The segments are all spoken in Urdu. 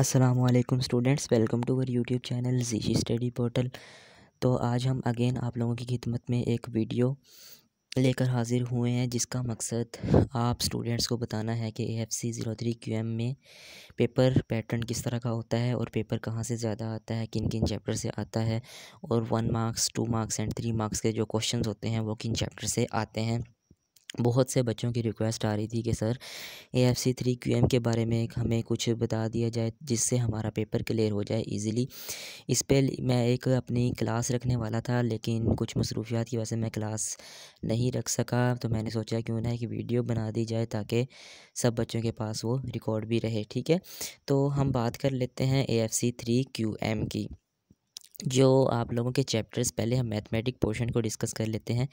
السلام علیکم students welcome to our YouTube channel Zeeshi study portal تو آج ہم اگین آپ لوگوں کی خدمت میں ایک ویڈیو لے کر حاضر ہوئے ہیں جس کا مقصد آپ اسٹوڈنٹس کو بتانا ہے کہ A F C zero three Q M میں پیپر پیٹرن کس طرح کا ہوتا ہے اور پیپر کہاں سے زیادہ آتا ہے کن کن چیپٹر سے آتا ہے اور one marks two marks and three marks کے جو کوشچنز ہوتے ہیں وہ کن چیپٹر سے آتے ہیں بہت سے بچوں کی ریکویسٹ آ رہی تھی کہ sir A F C three Q M کے بارے میں ہمیں کچھ بتا دیا جائے جس سے ہمارا پیپر کلیئر ہو جائے ایزیلی اس پہ میں ایک اپنی کلاس رکھنے والا تھا لیکن کچھ مصروفیات کی وجہ سے میں کلاس نہیں رکھ سکا تو میں نے سوچا کیوں نہ ایک ویڈیو بنا دی جائے تاکہ سب بچوں کے پاس وہ ریکارڈ بھی رہے ٹھیک ہے تو ہم بات کر لیتے ہیں A F C three Q M کی جو آپ لوگوں کے چیپٹرز پہلے ہم میتھمیٹک پورشن کو ڈسکس کر لیتے ہیں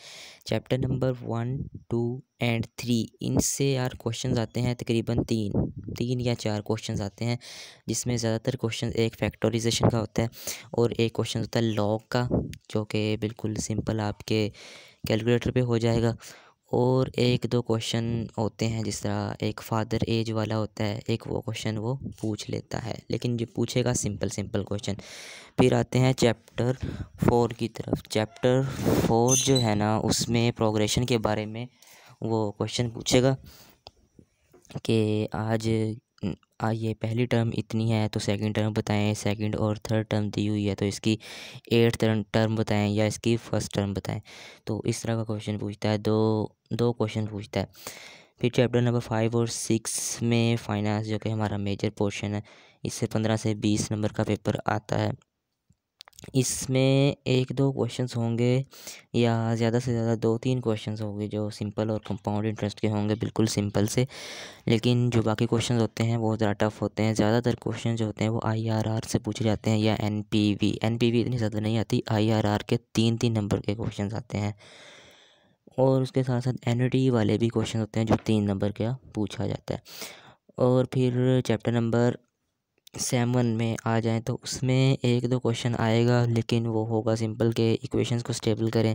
chapter number one two and three ان سے یار کوشچنز آتے ہیں تقریباً تین تین یا چار کوشچنز آتے ہیں جس میں زیادہ تر کوشچن ایک فیکٹوریزیشن کا ہوتا ہے اور ایک کوشچن ہوتا ہے لاگ کا جو کہ بالکل سمپل آپ کے کیلکولیٹر پہ ہو جائے گا اور ایک دو کوشچن ہوتے ہیں جس طرح ایک فادر ایج والا ہوتا ہے ایک وہ کوشن وہ پوچھ لیتا ہے لیکن جو پوچھے گا سمپل سمپل کوشن پھر آتے ہیں چیپٹر فور کی طرف چیپٹر فور جو ہے نا اس میں پروگریشن کے بارے میں وہ کوشن پوچھے گا کہ آج آئیے پہلی ٹرم اتنی ہے تو سیکنڈ ٹرم بتائیں سیکنڈ اور تھرڈ ٹرم دی ہوئی ہے تو اس کی ایٹ ٹرم بتائیں یا اس کی فرسٹ ٹرم بتائیں تو اس طرح کا کوشچن پوچھتا ہے دو دو کوشچن پوچھتا ہے پھر چیپٹر نمبر فائیو اور سکس میں فائنانس جو کہ ہمارا میجر پورشن ہے اس سے پندرہ سے بیس نمبر کا پیپر آتا ہے اس میں ایک دو کوشچنس ہوں گے یا زیادہ سے زیادہ دو تین کویشچنس ہوں گے جو سمپل اور کمپاؤنڈ انٹرسٹ کے ہوں گے بالکل سمپل سے لیکن جو باقی کویشچنز ہوتے ہیں وہ ذرا ٹف ہوتے ہیں زیادہ تر کویشن جو ہوتے ہیں وہ آئی آر آر سے پوچھے جاتے ہیں یا این پی وی این پی وی اتنی زیادہ نہیں آتی آئی آر آر کے تین تین نمبر کے کویشنز آتے ہیں اور اس کے ساتھ ساتھ این او ٹی والے بھی کویشچنز ہوتے ہیں جو تین نمبر کا پوچھا جاتا ہے اور پھر چیپٹر نمبر سیون میں آ جائیں تو اس میں ایک دو کوشن آئے گا لیکن وہ ہوگا سمپل کہ ایکویشنز کو اسٹیبل کریں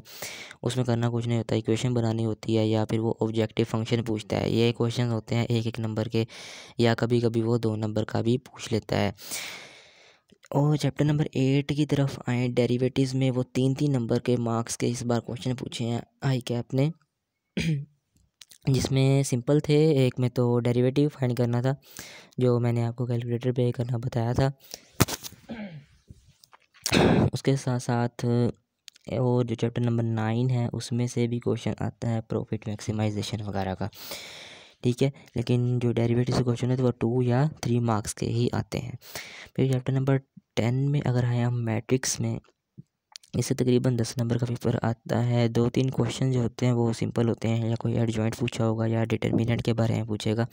اس میں کرنا کچھ نہیں ہوتا ایکویشن بنانی ہوتی ہے یا پھر وہ آبجیکٹیو فنکشن پوچھتا ہے یہ کویشچن ہوتے ہیں ایک ایک نمبر کے یا کبھی کبھی وہ دو نمبر کا بھی پوچھ لیتا ہے اور چیپٹر نمبر ایٹ کی طرف آئیں ڈیریویٹیوز میں وہ تین تین نمبر کے مارکس کے اس بار کوشن پوچھے ہیں آئی کیپ نے جس میں سمپل تھے ایک میں تو ڈیریویٹیو فائنڈ کرنا تھا جو میں نے آپ کو کیلکولیٹر پہ کرنا بتایا تھا اس کے ساتھ ساتھ اور جو چیپٹر نمبر نائن ہے اس میں سے بھی کوشن آتا ہے پروفٹ میکسیمائزیشن وغیرہ کا ٹھیک ہے لیکن جو ڈیریویٹیو سے ہے تو وہ ٹو یا تھری مارکس کے ہی آتے ہیں پھر چیپٹر نمبر ٹین میں اگر آئے ہم میٹرکس میں اس سے تقریباً دس نمبر کا پیپر آتا ہے دو تین کوشچن جو ہوتے ہیں وہ سمپل ہوتے ہیں یا کوئی ایڈ جوائنٹ پوچھا ہوگا یا ڈیٹرمیننٹ کے بارے میں پوچھے گا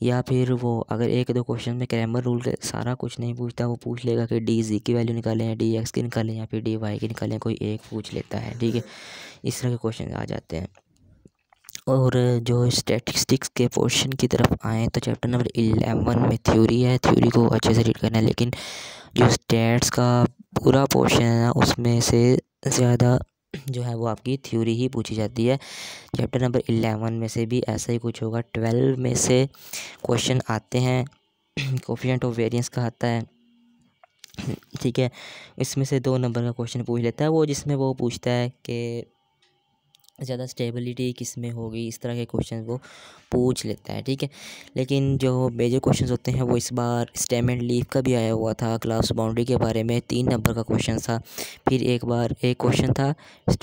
یا پھر وہ اگر ایک دو کوشچن میں کریمر رول سارا کچھ نہیں پوچھتا وہ پوچھ لے گا کہ ڈی زی کی ویلیو نکالیں یا ڈی ایکس کی نکالیں یا پھر ڈی وائی کی نکالیں کوئی ایک پوچھ لیتا ہے ٹھیک ہے اس طرح کے کوشچن آ جاتے ہیں اور جو اسٹیٹسٹکس کے پورشن کی طرف آئیں تو چیپٹر نمبر الیون میں تھیوری ہے تھیوری کو اچھے سے ریڈ کرنا ہے لیکن جو اسٹیٹس کا پورا پورشن ہے اس میں سے زیادہ جو ہے وہ آپ کی تھیوری ہی پوچھی جاتی ہے چیپٹر نمبر الیون میں سے بھی ایسا ہی کچھ ہوگا ٹویلو میں سے کوشن آتے ہیں کوفیشنٹ آف ویریئنس کا آتا ہے ٹھیک ہے اس میں سے دو نمبر کا کوشن پوچھ لیتا ہے وہ جس میں وہ پوچھتا ہے کہ زیادہ اسٹیبلٹی کس میں ہوگی اس طرح کے کویشچنز وہ پوچھ لیتا ہے ٹھیک ہے لیکن جو میجر کوشچنز ہوتے ہیں وہ اس بار اینڈ لیف کا بھی آیا ہوا تھا کلاس باؤنڈری کے بارے میں تین نمبر کا کوشچنس تھا پھر ایک بار ایک کویشچن تھا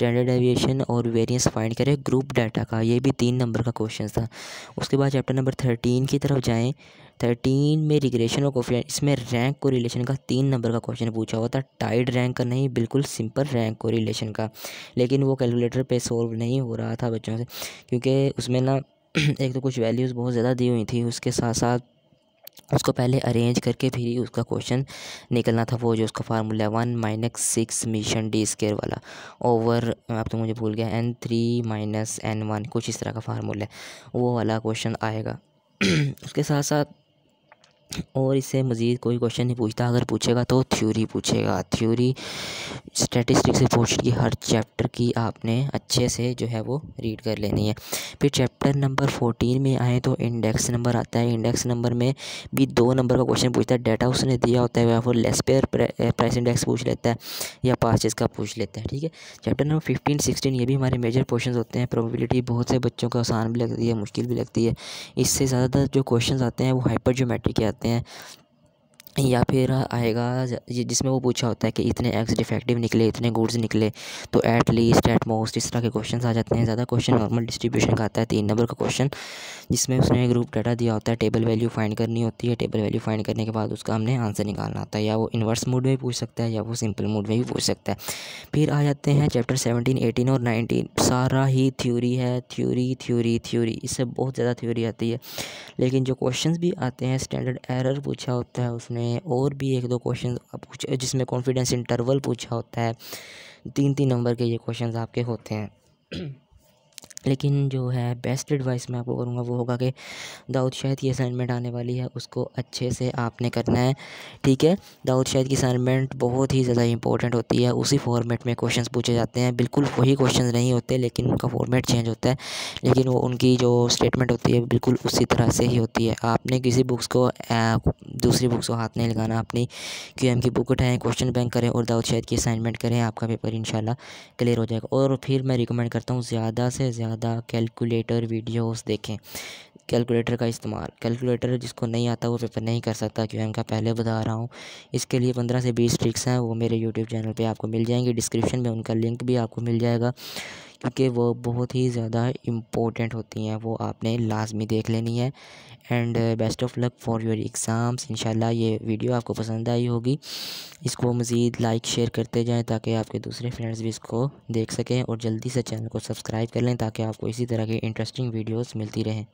ایویشن اور ویرینس فائنڈ کرے گروپ ڈیٹا کا یہ بھی تین نمبر کا کویشچنس تھا اس کے بعد چیپٹر نمبر تھرٹین کی طرف جائیں تھرٹین میں ریگریشن اور کوفیشن اس میں رینک کو ریلیشن کا تین نمبر کا کوشچن پوچھا ہوا تھا ٹائیڈ رینک کا نہیں بالکل سمپل رینک کو ریلیشن کا لیکن وہ کیلکولیٹر پہ سولو نہیں ہو رہا تھا بچوں سے کیونکہ اس میں نا ایک تو کچھ ویلیوز بہت زیادہ دی ہوئی تھی اس کے ساتھ ساتھ اس کو پہلے ارینج کر کے پھر اس کا کوشن نکلنا تھا وہ جو اس کا فارمولہ ہے ون مائنس سکس میشن ڈی اسکیئر والا اوور آپ تو مجھے بھول گیا N three minus N one کچھ اس طرح کا فارمولہ ہے وہ والا کوشن آئے گا اس کے ساتھ ساتھ اور اس سے مزید کوئی کوشن نہیں پوچھتا اگر پوچھے گا تو تھیوری پوچھے گا تھیوری سے پوچھنے کی ہر چیپٹر کی آپ نے اچھے سے جو ہے وہ ریڈ کر لینی ہے پھر چیپٹر نمبر فورٹین میں آئیں تو انڈیکس نمبر آتا ہے انڈیکس نمبر میں بھی دو نمبر کا کوشن پوچھتا ہے ڈیٹا اس نے دیا ہوتا ہے یا پھر لیس پیئر پرائس انڈیکس پوچھ لیتا ہے یا پاس چیز کا پوچھ لیتا ہے ٹھیک ہے چیپٹر نمبر ففٹین سکسٹین یہ بھی ہمارے میجر کویشچنز ہوتے ہیں پروبیبلٹی بہت سے بچوں کو آسان بھی لگتی ہے مشکل بھی لگتی ہے اس سے زیادہ تر جو کوشچنز آتے ہیں وہ ہائپر جیومیٹری کے آتے ہیں ہیں یا پھر آئے گا جس میں وہ پوچھا ہوتا ہے کہ اتنے ایکس ڈیفیکٹیو نکلے اتنے گوڈز نکلے تو ایٹ لیسٹ ایٹ موسٹ اس طرح کے کویشچنس آ جاتے ہیں زیادہ کوشچن نارمل ڈسٹریبیوشن کا آتا ہے تین نمبر کا کوشچن جس میں اس نے گروپ ڈیٹا دیا ہوتا ہے ٹیبل ویلیو فائنڈ کرنی ہوتی ہے ٹیبل ویلیو فائنڈ کرنے کے بعد اس کا ہم نے آنسر نکالنا ہوتا ہے یا وہ انورس موڈ میں بھی پوچھ سکتا ہے یا وہ سمپل موڈ میں بھی پوچھ سکتا ہے پھر آ جاتے ہیں چیپٹر سیونٹین ایٹین اور نائنٹین سارا ہی تھیوری ہے تھیوری تھیوری تھیوری اس سے بہت زیادہ تھیوری آتی ہے لیکن جو کوشچنس بھی آتے ہیں اسٹینڈرڈ ایرر پوچھا ہوتا ہے اس نے میں اور بھی ایک دو کوشچن جس میں کانفیڈنس انٹرول پوچھا ہوتا ہے تین تین نمبر کے یہ کوشچنز آپ کے ہوتے ہیں لیکن جو ہے بیسٹ ایڈوائس میں آپ کو کروں گا وہ ہوگا کہ داؤد شاہد کی اسائنمنٹ آنے والی ہے اس کو اچھے سے آپ نے کرنا ہے ٹھیک ہے داؤد شاہد کی اسائنمنٹ بہت ہی زیادہ امپورٹنٹ ہوتی ہے اسی فارمیٹ میں کوشچنس پوچھے جاتے ہیں بالکل وہی کوشچنز نہیں ہوتے لیکن ان کا فارمیٹ چینج ہوتا ہے لیکن وہ ان کی جو اسٹیٹمنٹ ہوتی ہے بالکل اسی طرح سے ہی ہوتی ہے آپ نے کسی بکس کو دوسری بکس کو ہاتھ نہیں لگانا اپنی کیو ایم کی بک اٹھائیں کوشچن بینک کریں اور داؤد شاہد کی اسائنمنٹ کریں آپ کا پیپر ان شاء اللہ کلیئر ہو جائے گا اور پھر میں ریکمینڈ کرتا ہوں زیادہ سے زیادہ زیادہ کیلکولیٹر ویڈیوز دیکھیں کیلکولیٹر کا استعمال کیلکولیٹر جس کو نہیں آتا وہ پیپر نہیں کر سکتا کیوں ایم ان کا پہلے بتا رہا ہوں اس کے لیے پندرہ سے بیس ٹرکس ہیں وہ میرے یوٹیوب چینل پہ آپ کو مل جائیں گی ڈسکرپشن میں ان کا لنک بھی آپ کو مل جائے گا کیونکہ وہ بہت ہی زیادہ امپورٹنٹ ہوتی ہیں وہ آپ نے لازمی دیکھ لینی ہے and best of luck for your exams ان شاء اللہ یہ ویڈیو آپ کو پسند آئی ہوگی اس کو مزید لائک شیئر کرتے جائیں تاکہ آپ کے دوسرے فرینڈس بھی اس کو دیکھ سکیں اور جلدی سے چینل کو سبسکرائب کر لیں تاکہ آپ کو اسی طرح کی انٹرسٹنگ ویڈیوز ملتی رہیں